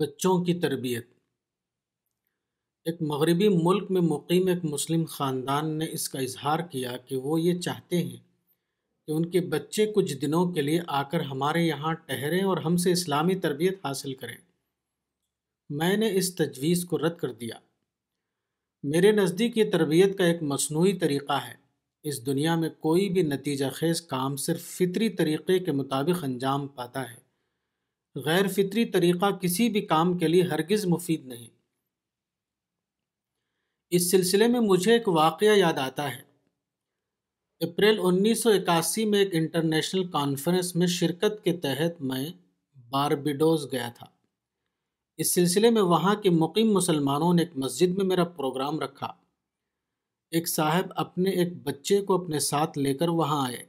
बच्चों की तरबियत एक मगरबी मुल्क में मुकीम एक मुस्लिम ख़ानदान ने इसका इजहार किया कि वो ये चाहते हैं कि उनके बच्चे कुछ दिनों के लिए आकर हमारे यहाँ ठहरें और हमसे इस्लामी तरबियत हासिल करें मैंने इस तजवीज़ को रद्द कर दिया मेरे नज़दीक ये तरबियत का एक मसनू तरीक़ा है इस दुनिया में कोई भी नतीजा खेज काम सिर्फ फितरी तरीक़े के मुताबिक अंजाम पाता है गैर फितरी तरीक़ा किसी भी काम के लिए हरगिज़ मुफीद नहीं इस सिलसिले में मुझे एक वाक़ याद आता है अप्रैल उन्नीस सौ इक्यासी में एक इंटरनेशनल कॉन्फ्रेंस में शिरकत के तहत मैं बारबिडोस गया था इस सिलसिले में वहाँ के मुकीम मुसलमानों ने एक मस्जिद में मेरा प्रोग्राम रखा एक साहब अपने एक बच्चे को अपने साथ लेकर वहाँ आए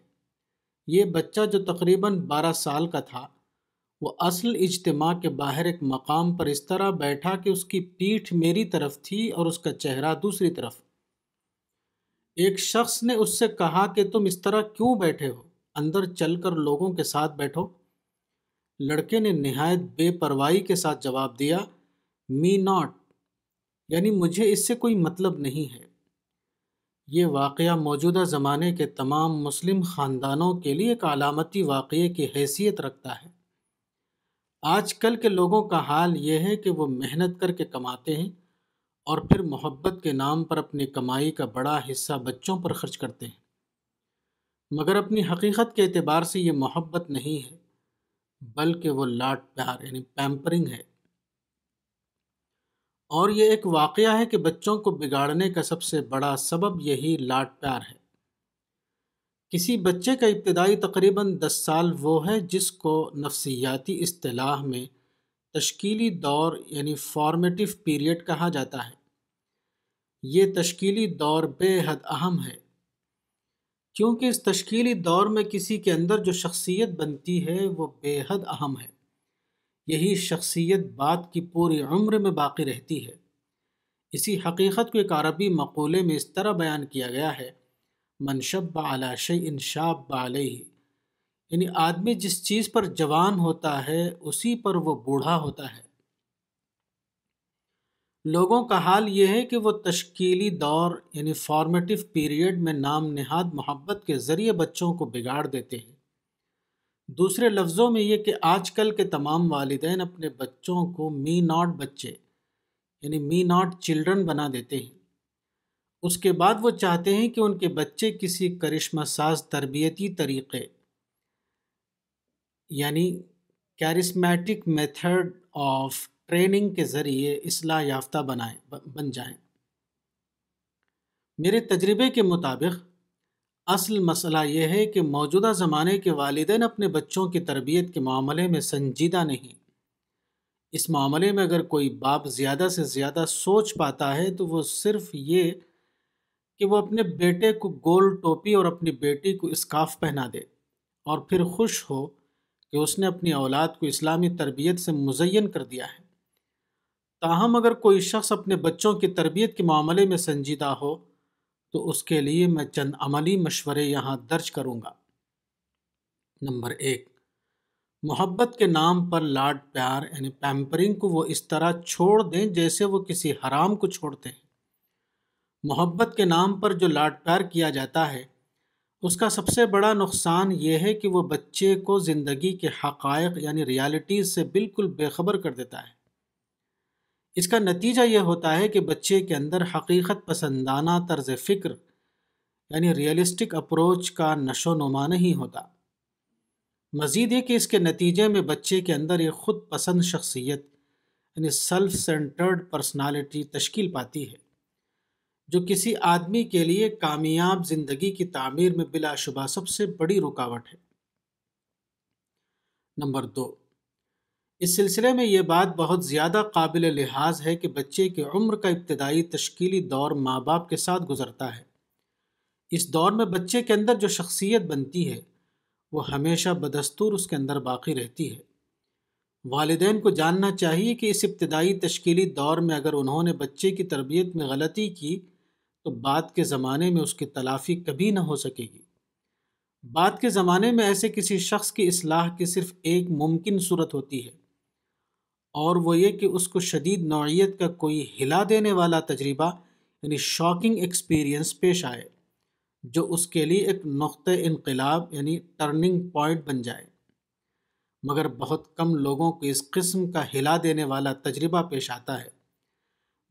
ये बच्चा जो तकरीबन बारह साल का था वो असल इज्तम के बाहर एक मकाम पर इस तरह बैठा कि उसकी पीठ मेरी तरफ थी और उसका चेहरा दूसरी तरफ एक शख्स ने उससे कहा कि तुम इस तरह क्यों बैठे हो अंदर चलकर लोगों के साथ बैठो लड़के ने नहायत बेपरवाही के साथ जवाब दिया मी नॉट यानी मुझे इससे कोई मतलब नहीं है ये वाक़ मौजूदा ज़माने के तमाम मुस्लिम ख़ानदानों के लिए एक अलामती वाक़े की हैसियत रखता है आजकल के लोगों का हाल ये है कि वो मेहनत करके कमाते हैं और फिर मोहब्बत के नाम पर अपनी कमाई का बड़ा हिस्सा बच्चों पर खर्च करते हैं मगर अपनी हकीकत के अतबार से ये मोहब्बत नहीं है बल्कि वो लाट प्यार यानी पैम्परिंग है और ये एक वाक़ है कि बच्चों को बिगाड़ने का सबसे बड़ा सबब यही लाट प्यार है किसी बच्चे का इब्तदाई तकरीबन दस साल वो है जिसको नफसियाती अतलाह में तश्कीली दौर यानी फॉर्मेटिव पीरियड कहा जाता है ये तश्कीली दौर बेहद अहम है क्योंकि इस तश्कीली दौर में किसी के अंदर जो शख्सियत बनती है वो बेहद अहम है यही शख्सियत बात की पूरी उम्र में बाकी रहती है इसी हकीकत को एक अरबी मकोले में इस तरह बयान किया गया है मनशब आला शय शाब आलही यानी आदमी जिस चीज़ पर जवान होता है उसी पर वो बूढ़ा होता है लोगों का हाल यह है कि वो तश्कीली दौर यानी फॉर्मेटिव पीरियड में नाम नहाद मोहब्बत के ज़रिए बच्चों को बिगाड़ देते हैं दूसरे लफ्ज़ों में ये कि आजकल के तमाम वालदेन अपने बच्चों को मी नॉट बच्चे यानी मी नॉट चिल्ड्रन बना देते हैं उसके बाद वो चाहते हैं कि उनके बच्चे किसी करिश्मा साज तरबियती तरीक़े यानी कैरिस्मेटिक मेथड ऑफ ट्रेनिंग के ज़रिए असलाह याफ्ता बनाए बन जाएं। मेरे तजर्बे के मुताबिक असल मसला यह है कि मौजूदा ज़माने के वालदे अपने बच्चों की तरबियत के मामले में संजीदा नहीं इस मामले में अगर कोई बाप ज़्यादा से ज़्यादा सोच पाता है तो वो सिर्फ ये कि वो अपने बेटे को गोल टोपी और अपनी बेटी को स्काफ पहना दे और फिर खुश हो कि उसने अपनी औलाद को इस्लामी तरबियत से मुजयन कर दिया है ताहम अगर कोई शख्स अपने बच्चों की तरबियत के मामले में संजीदा हो तो उसके लिए मैं चंद अमली मशवरे यहाँ दर्ज करूँगा नंबर एक मोहब्बत के नाम पर लाड प्यार यानी पैम्परिंग को वो इस तरह छोड़ दें जैसे वो किसी हराम को छोड़ते हैं मोहब्बत के नाम पर जो लाड प्यार किया जाता है उसका सबसे बड़ा नुकसान ये है कि वो बच्चे को ज़िंदगी के हक़ यानी रियलिटीज़ से बिल्कुल बेखबर कर देता है इसका नतीजा ये होता है कि बच्चे के अंदर हकीकत पसंदाना तर्ज फ़िक्र यानी रियलिस्टिक अप्रोच का नशो नुमा नहीं होता मज़ीद ये कि इसके नतीजे में बच्चे के अंदर एक ख़ुद पसंद शख्सियत यानी सेल्फ सेंटर्ड पर्सनालिटी तश्कील पाती है जो किसी आदमी के लिए कामयाब जिंदगी की तामीर में बिलाशुबा सबसे बड़ी रुकावट है नंबर दो इस सिलसिले में यह बात बहुत ज़्यादा काबिल लिहाज है कि बच्चे की उम्र का इब्तदाई तश्कीली दौर माँ बाप के साथ गुजरता है इस दौर में बच्चे के अंदर जो शख्सियत बनती है वो हमेशा बदस्तूर उसके अंदर बाकी रहती है वालदे को जानना चाहिए कि इस इब्तदाई तश्कीली दौर में अगर उन्होंने बच्चे की तरबियत में गलती की तो बाद के ज़माने में उसकी तलाफ़ी कभी ना हो सकेगी बाद के ज़माने में ऐसे किसी शख्स की असलाह की सिर्फ एक मुमकिन सूरत होती है और वो ये कि उसको शदीद नौीयत का कोई हिला देने वाला तजर्बा यानी शॉकिंग एक्सपीरियंस पेश आए जो उसके लिए एक नुत इनकलाब यानी टर्निंग पॉइंट बन जाए मगर बहुत कम लोगों को इस किस्म का हिला देने वाला तजर्बा पेश आता है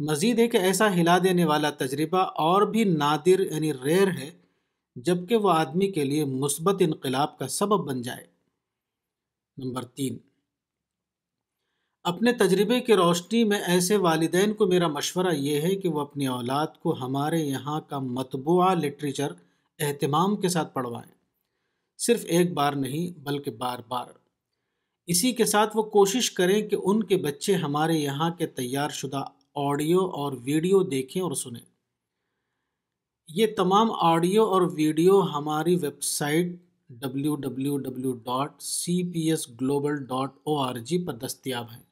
मज़ीद एक ऐसा हिला देने वाला तजर्बा और भी नादिर यानी रेयर है जबकि वह आदमी के लिए मुस्बत इनकलाब का सबब बन जाए नंबर तीन अपने तजर्बे की रोशनी में ऐसे वालदेन को मेरा मशवरा ये है कि वह अपनी औलाद को हमारे यहाँ का मतबूा लिटरेचर अहतमाम के साथ पढ़वाएं सिर्फ एक बार नहीं बल्कि बार बार इसी के साथ वो कोशिश करें कि उनके बच्चे हमारे यहाँ के तैयार शुदा ऑडियो और वीडियो देखें और सुने ये तमाम ऑडियो और वीडियो हमारी वेबसाइट www.cpsglobal.org पर दस्तियाब हैं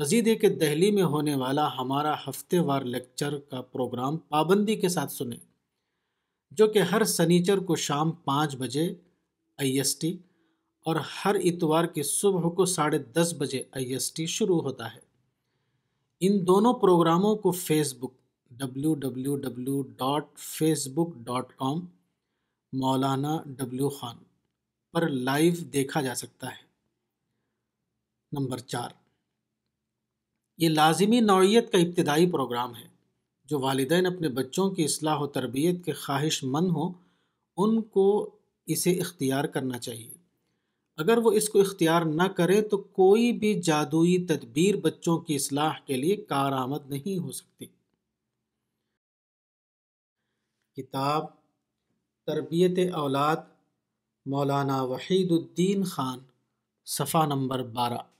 मजीद है कि दहली में होने वाला हमारा हफ़्ते वार लेक्चर का प्रोग्राम पाबंदी के साथ सुने जो कि हर सनीचर को शाम पाँच बजे आई और हर इतवार की सुबह को साढ़े दस बजे आई शुरू होता है इन दोनों प्रोग्रामों को फेसबुक www.facebook.com मौलाना डब्ल्यू खान पर लाइव देखा जा सकता है नंबर चार ये लाजमी नौीयत का इब्तदाई प्रोग्राम है जो वालदेन अपने बच्चों की असलाह व तरबियत के ख्वाहिशमंद हों उनको इसे इख्तियार करना चाहिए अगर वो इसको इख्तियार न करें तो कोई भी जादुई तदबीर बच्चों की असलाह के लिए आमद नहीं हो सकती किताब तरबियत औलाद मौलाना वहीदुद्दीन ख़ान सफ़ा नंबर बारह